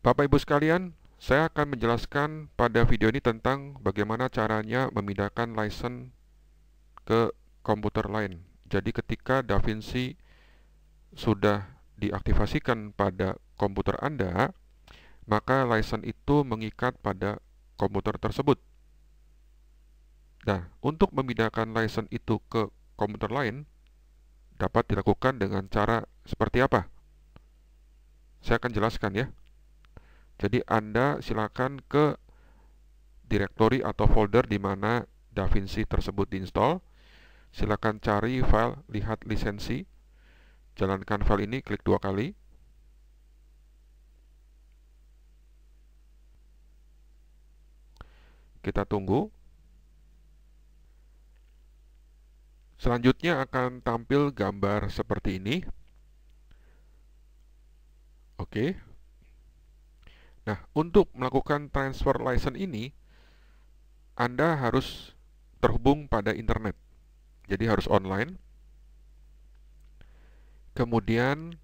Bapak Ibu sekalian, saya akan menjelaskan pada video ini tentang bagaimana caranya memindahkan license ke komputer lain. Jadi ketika DaVinci sudah diaktifasikan pada komputer Anda, maka license itu mengikat pada komputer tersebut. Nah, untuk memindahkan license itu ke komputer lain dapat dilakukan dengan cara seperti apa? Saya akan jelaskan ya. Jadi Anda silakan ke direktori atau folder di mana DaVinci tersebut diinstal. Silakan cari file, lihat lisensi. Jalankan file ini, klik dua kali. Kita tunggu. Selanjutnya akan tampil gambar seperti ini. Oke. Okay. Nah, untuk melakukan transfer license ini, Anda harus terhubung pada internet. Jadi harus online. Kemudian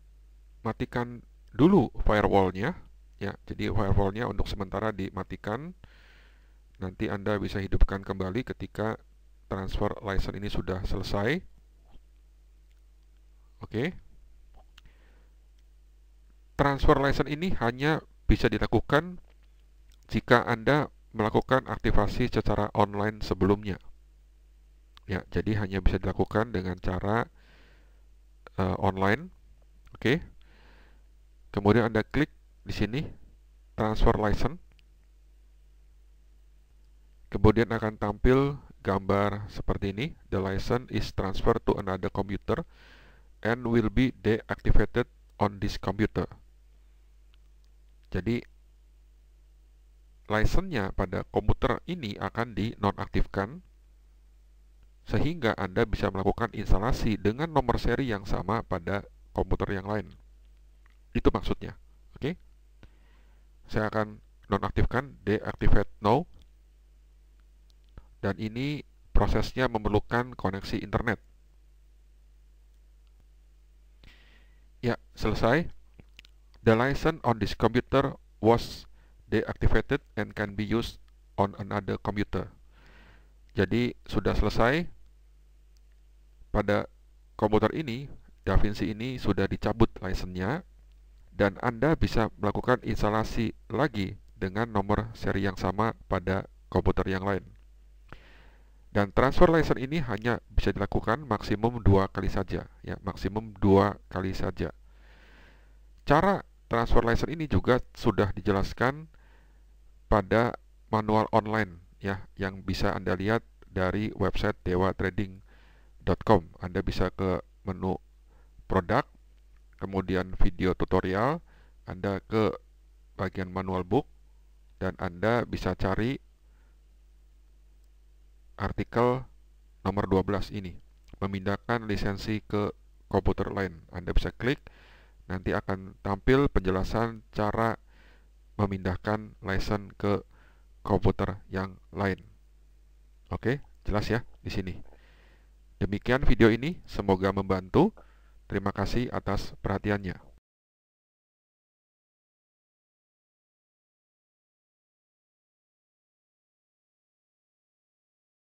matikan dulu firewallnya, ya. Jadi firewallnya untuk sementara dimatikan. Nanti Anda bisa hidupkan kembali ketika transfer license ini sudah selesai. Oke. Okay. Transfer license ini hanya bisa dilakukan jika Anda melakukan aktivasi secara online sebelumnya. Ya, jadi hanya bisa dilakukan dengan cara uh, online. Oke. Okay. Kemudian Anda klik di sini transfer license. Kemudian akan tampil gambar seperti ini. The license is transferred to another computer and will be deactivated on this computer. Jadi license-nya pada komputer ini akan dinonaktifkan sehingga Anda bisa melakukan instalasi dengan nomor seri yang sama pada komputer yang lain. Itu maksudnya. Oke. Okay? Saya akan nonaktifkan deactivate now. Dan ini prosesnya memerlukan koneksi internet. Ya, selesai. The license on this computer was deactivated and can be used on another computer. Jadi sudah selesai pada komputer ini, DaVinci ini sudah dicabut license-nya dan Anda bisa melakukan instalasi lagi dengan nomor seri yang sama pada komputer yang lain. Dan transfer license ini hanya bisa dilakukan maksimum dua kali saja, ya maksimum dua kali saja. Cara transfer license ini juga sudah dijelaskan pada manual online ya yang bisa Anda lihat dari website dewatrading.com. Anda bisa ke menu produk, kemudian video tutorial, Anda ke bagian manual book dan Anda bisa cari artikel nomor 12 ini memindahkan lisensi ke komputer lain. Anda bisa klik nanti akan tampil penjelasan cara memindahkan license ke komputer yang lain. Oke, jelas ya di sini. Demikian video ini, semoga membantu. Terima kasih atas perhatiannya.